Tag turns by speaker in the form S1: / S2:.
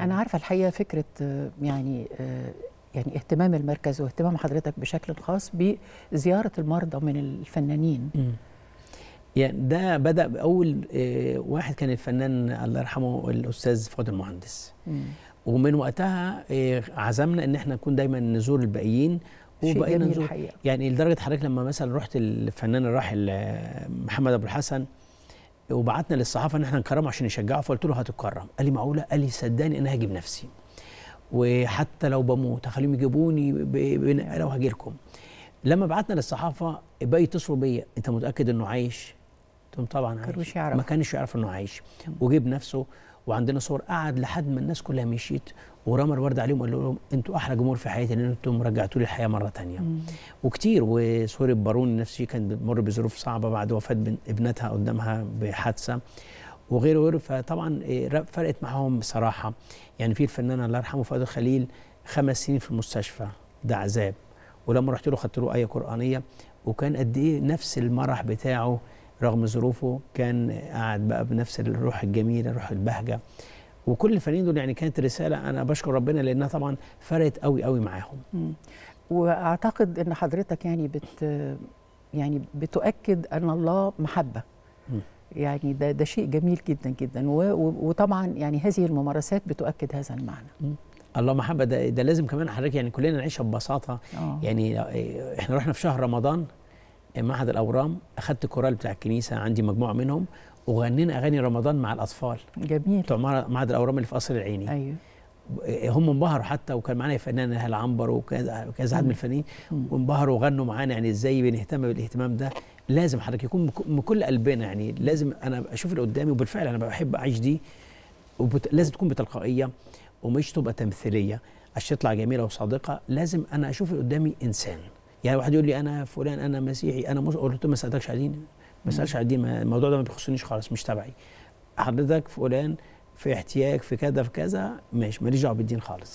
S1: أنا عارفة الحقيقة فكرة يعني يعني اهتمام المركز واهتمام حضرتك بشكل خاص بزيارة المرضى من الفنانين م.
S2: يعني ده بدأ بأول آه، واحد كان الفنان الله يرحمه الأستاذ فؤاد المهندس م. ومن وقتها آه، عزمنا إن احنا نكون دايما نزور الباقيين وبقينا نزور الحقيقة. يعني لدرجة حضرتك لما مثلا رحت الفنان الراحل آه، محمد أبو الحسن وبعتنا للصحافه ان احنا نكرمه عشان يشجعه فقلت له هتتكرم قال لي معقوله قال لي صدقني انا هجيب نفسي وحتى لو بموت هخليهم يجيبوني لو لكم لما بعتنا للصحافه بقى يتصلوا بيا انت متاكد انه عايش؟ قلت طبعا عايش ما كانش يعرف انه عايش وجيب نفسه وعندنا صور قعد لحد ما الناس كلها مشيت ورمى الورد عليهم وقال لهم انتوا احلى جمهور في حياتي لان انتم رجعتوا لي الحياه مره ثانيه وكتير وسوري البارون النفسي كان بتمر بظروف صعبه بعد وفاه ابنتها قدامها بحادثه وغيره وغيره فطبعا إيه، فرقت معاهم بصراحه يعني في الفنان الله يرحمه فؤاد الخليل خمس سنين في المستشفى ده عذاب ولما رحت له خدت له ايه قرانيه وكان قد ايه نفس المرح بتاعه رغم ظروفه كان قاعد بقى بنفس الروح الجميله روح البهجه وكل الفنانين دول يعني كانت رساله انا بشكر ربنا لانها طبعا فرقت قوي قوي معاهم واعتقد ان حضرتك يعني بت يعني بتؤكد ان الله محبه
S1: يعني ده ده شيء جميل جدا جدا وطبعا يعني هذه الممارسات بتؤكد هذا المعنى
S2: الله محبه ده, ده لازم كمان حضرتك يعني كلنا نعيشها ببساطه أوه. يعني احنا رحنا في شهر رمضان معهد الاورام اخذت كورال بتاع الكنيسه عندي مجموعه منهم وغنينا اغاني رمضان مع الاطفال جميل بتوع معهد الاورام اللي في قصر العيني ايوه هم انبهروا حتى وكان معانا فنان نهال عنبر وكذا حد من الفنانين وانبهروا وغنوا معانا يعني ازاي بنهتم بالاهتمام ده لازم حضرتك يكون من كل قلبنا يعني لازم انا اشوف اللي قدامي وبالفعل انا بحب اعيش دي وبت... لازم تكون بتلقائيه ومش تبقى تمثيليه عشان تطلع جميله وصادقه لازم انا اشوف اللي قدامي انسان يعني واحد يقول لي انا فلان انا مسيحي انا مش قلت له ما سالتكش على الدين ما سالش على الدين الموضوع ده ما بيخصنيش خالص مش تبعي حضرتك فلان في احتياج في كذا في كذا ماشي ماليش دعوه بالدين خالص